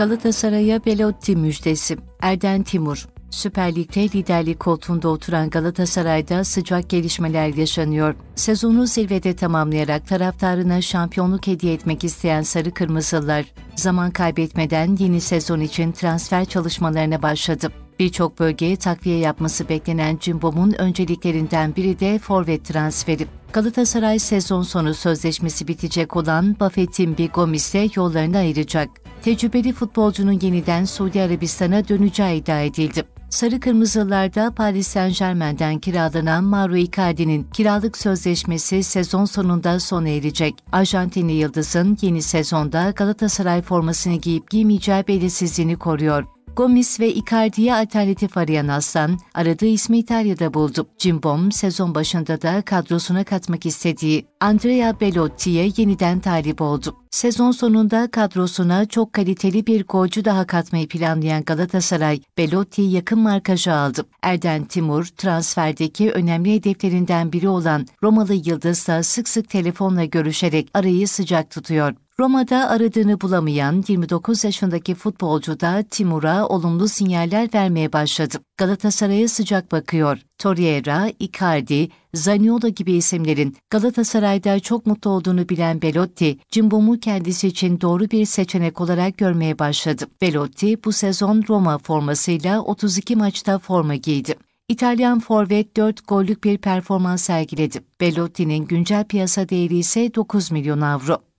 Galatasaray'a Belotti müjdesi. Erden Timur Süper Lig'de liderlik koltuğunda oturan Galatasaray'da sıcak gelişmeler yaşanıyor. Sezonu zirvede tamamlayarak taraftarına şampiyonluk hediye etmek isteyen Sarı Kırmızılar, zaman kaybetmeden yeni sezon için transfer çalışmalarına başladı. Birçok bölgeye takviye yapması beklenen Cimbom'un önceliklerinden biri de forvet transferi. Galatasaray sezon sonu sözleşmesi bitecek olan Buffett'in bir Gomis'e yollarını ayıracak. Tecrübeli futbolcunun yeniden Suudi Arabistan'a döneceği iddia edildi. Sarı Kırmızılılarda Paris Saint Germain'den kiralanan Mauro Icardi'nin kiralık sözleşmesi sezon sonunda sona erecek. Arjantinli Yıldız'ın yeni sezonda Galatasaray formasını giyip giymeyeceği belirsizliğini koruyor. Gomis ve Icardi'ye alternatif arayan Aslan, aradığı ismi İtalya'da buldu. Cimbom sezon başında da kadrosuna katmak istediği Andrea Belotti'ye yeniden talip oldu. Sezon sonunda kadrosuna çok kaliteli bir golcü daha katmayı planlayan Galatasaray, Belotti'yi yakın markaja aldı. Erden Timur, transferdeki önemli hedeflerinden biri olan Romalı Yıldız'la sık sık telefonla görüşerek arayı sıcak tutuyor. Roma'da aradığını bulamayan 29 yaşındaki futbolcu da Timur'a olumlu sinyaller vermeye başladı. Galatasaray'a sıcak bakıyor. Torreira, Icardi, Zaniolo gibi isimlerin Galatasaray'da çok mutlu olduğunu bilen Belotti, Cimbom'u kendisi için doğru bir seçenek olarak görmeye başladı. Belotti bu sezon Roma formasıyla 32 maçta forma giydi. İtalyan forvet 4 gollük bir performans sergiledi. Belotti'nin güncel piyasa değeri ise 9 milyon avro.